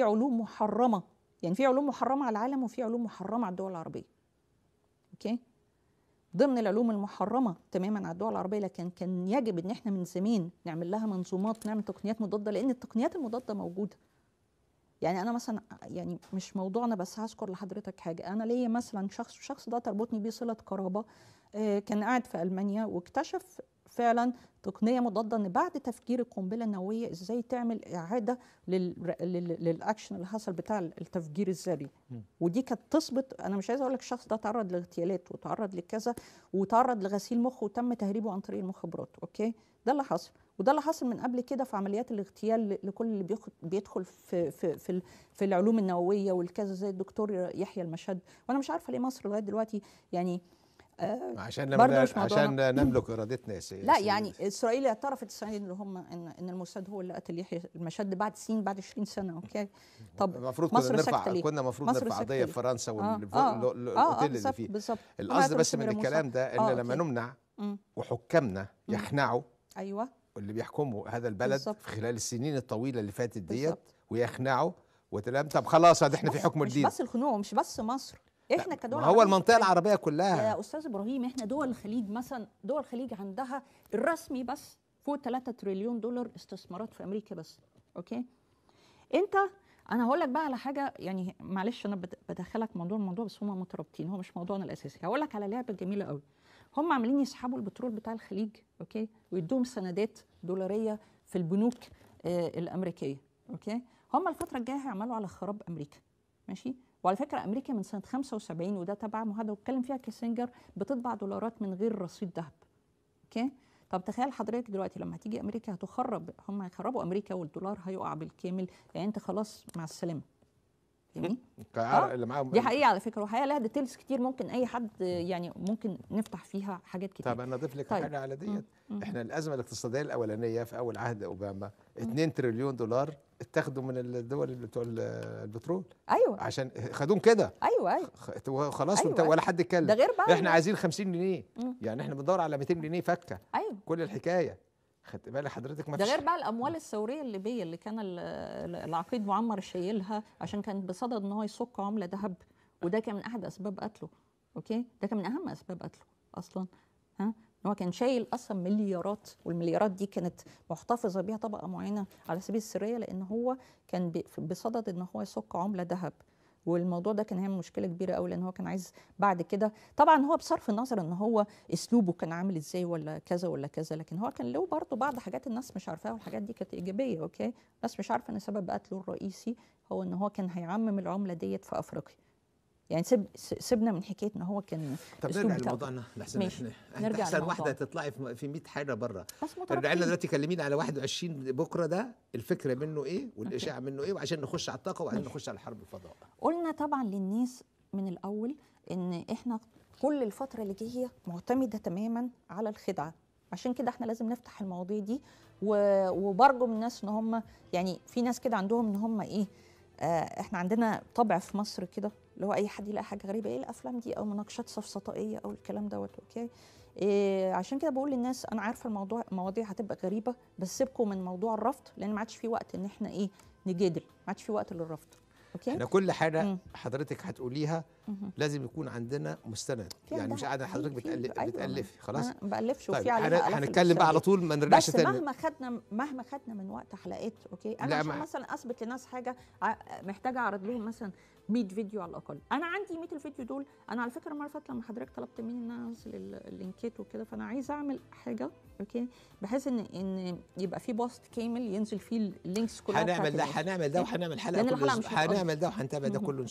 في علوم محرمه يعني في علوم محرمه على العالم وفي علوم محرمه على الدول العربيه اوكي ضمن العلوم المحرمه تماما على الدول العربيه لكن كان يجب ان احنا من زمان نعمل لها منظومات نعمل تقنيات مضاده لان التقنيات المضاده موجوده يعني انا مثلا يعني مش موضوعنا بس هذكر لحضرتك حاجه انا ليا مثلا شخص الشخص ده تربطني بيه صله قرابه آه، كان قاعد في المانيا واكتشف فعلا تقنيه مضاده ان بعد تفجير القنبله النوويه ازاي تعمل اعاده للاكشن اللي حصل بتاع التفجير الذري ودي كانت تثبت انا مش عايزه اقول لك الشخص ده تعرض لاغتيالات وتعرض لكذا وتعرض لغسيل مخ وتم تهريبه عن طريق المخابرات اوكي ده اللي حصل وده اللي حصل من قبل كده في عمليات الاغتيال لكل اللي بيدخل في في في, في العلوم النوويه والكذا زي الدكتور يحيى المشهد وانا مش عارفه ليه مصر لغايه دلوقتي يعني آه، عشان برضه مش عشان نملك ارادتنا يا سيدي لا يعني اسرائيل اعترفت اسرائيل اللي هم ان ان الموساد هو اللي قتل يحيى المشد بعد سنين بعد 20 سنه اوكي طب المفروض كنا نرفع كنا المفروض نرفع قضيه في فرنسا آه، والاوتيل آه، اللي فيه بالظبط القصد بس من الكلام ده ان لما نمنع وحكامنا يخنعوا ايوه واللي بيحكموا هذا البلد بالزبط. في خلال السنين الطويله اللي فاتت ديت ويخنعوا وتلام طب خلاص احنا في حكم جديد مش بس الخنوع مش بس مصر احنا كدول هو المنطقه العربيه كلها يا استاذ ابراهيم احنا دول الخليج مثلا دول الخليج عندها الرسمي بس فوق 3 تريليون دولار استثمارات في امريكا بس اوكي انت انا هقول لك بقى على حاجه يعني معلش انا بدخلك موضوع الموضوع بس هما مترابطين هو مش موضوعنا الاساسي هقول لك على لعبه جميله قوي هم عاملين يسحبوا البترول بتاع الخليج اوكي ويدوهم سندات دولاريه في البنوك آه الامريكيه اوكي هم الفتره الجايه هيعملوا على خراب امريكا ماشي وعلى فكره امريكا من سنه 75 وده تبع محاضره اتكلم فيها كيسنجر بتطبع دولارات من غير رصيد ذهب اوكي طب تخيل حضرتك دلوقتي لما هتيجي امريكا هتخرب هم هيخربوا امريكا والدولار هيقع بالكامل لان يعني انت خلاص مع السلامه آه. اللي دي حقيقه على فكره وحقيقه لها ديتيلز كتير ممكن اي حد يعني ممكن نفتح فيها حاجات كتير طب انا اضيف لك طيب. حاجه على ديت احنا الازمه الاقتصاديه الاولانيه في اول عهد اوباما 2 تريليون دولار اتاخدوا من الدول بتوع البترول ايوه عشان خدوهم كده ايوه ايوه خلاص أيوة. ولا أيوة. حد اتكلم ده غير بقى احنا عايزين 50 جنيه يعني احنا بندور على 200 جنيه فكه ايوه كل الحكايه خدت بالي حضرتك ما ده غير بقى الاموال الثوريه الليبيه اللي كان العقيد معمر شايلها عشان كان بصدد ان هو يصك عمله ذهب وده كان من احد اسباب قتله اوكي ده كان من اهم اسباب قتله اصلا ها هو كان شايل اصلا مليارات والمليارات دي كانت محتفظه بيها طبقه معينه على سبيل السريه لان هو كان بصدد ان هو يصك عمله ذهب والموضوع ده كان هيعمل مشكله كبيره قوي لان هو كان عايز بعد كده طبعا هو بصرف النظر ان هو اسلوبه كان عامل ازاي ولا كذا ولا كذا لكن هو كان له برضه بعض حاجات الناس مش عارفاها والحاجات دي كانت ايجابيه اوكي الناس مش عارفه ان سبب قتله الرئيسي هو ان هو كان هيعمم العمله ديت في افريقيا يعني سب سبنا من حكايه ان هو كان طب نرجع لموضوعنا لحسن احنا نرجع احسن واحده تطلعي في 100 حاجه بره بس ارجعي لنا دلوقتي كلميني على 21 بكره ده الفكره منه ايه والاشاعه منه ايه وعشان نخش على الطاقه وبعدين نخش على حرب الفضاء قلنا طبعا للناس من الاول ان احنا كل الفتره اللي جايه معتمده تماما على الخدعه عشان كده احنا لازم نفتح المواضيع دي وبرجم الناس ان هم يعني في ناس كده عندهم ان هم ايه آه، احنا عندنا طبع في مصر كده اللي هو اي حد يلاقي حاجه غريبه ايه الافلام دي او مناقشات سفسطائيه او الكلام دوت اوكي إيه عشان كده بقول للناس انا عارفه الموضوع مواضيع هتبقى غريبه بس سيبكم من موضوع الرفض لان ما عادش في وقت ان احنا ايه نجادل ما عادش في وقت للرفض اوكي احنا كل حاجه مم. حضرتك هتقوليها لازم يكون عندنا مستند يعني مش قاعده حضرتك بتألف أيوة بتالفي خلاص ما بألفش طيب، وفي عليها هنتكلم بقى على طول ما نرجعش تاني بس مهما خدنا مهما خدنا من وقت حلقات اوكي انا عشان مثلا اثبت لناس حاجه محتاجه اعرض لهم مثلا 100 فيديو على الاقل انا عندي 100 الفيديو دول انا على فكره المره اللي فاتت لما حضرتك طلبت مني ان انا انزل اللينكات وكده فانا عايزه اعمل حاجه اوكي بحيث ان ان يبقى في بوست كامل ينزل فيه اللينكس كلها هنعمل ده هنعمل ده إيه؟ وهنعمل حلقه كل اسبوع هنعمل ده وهنتابع ده كله ان شاء الله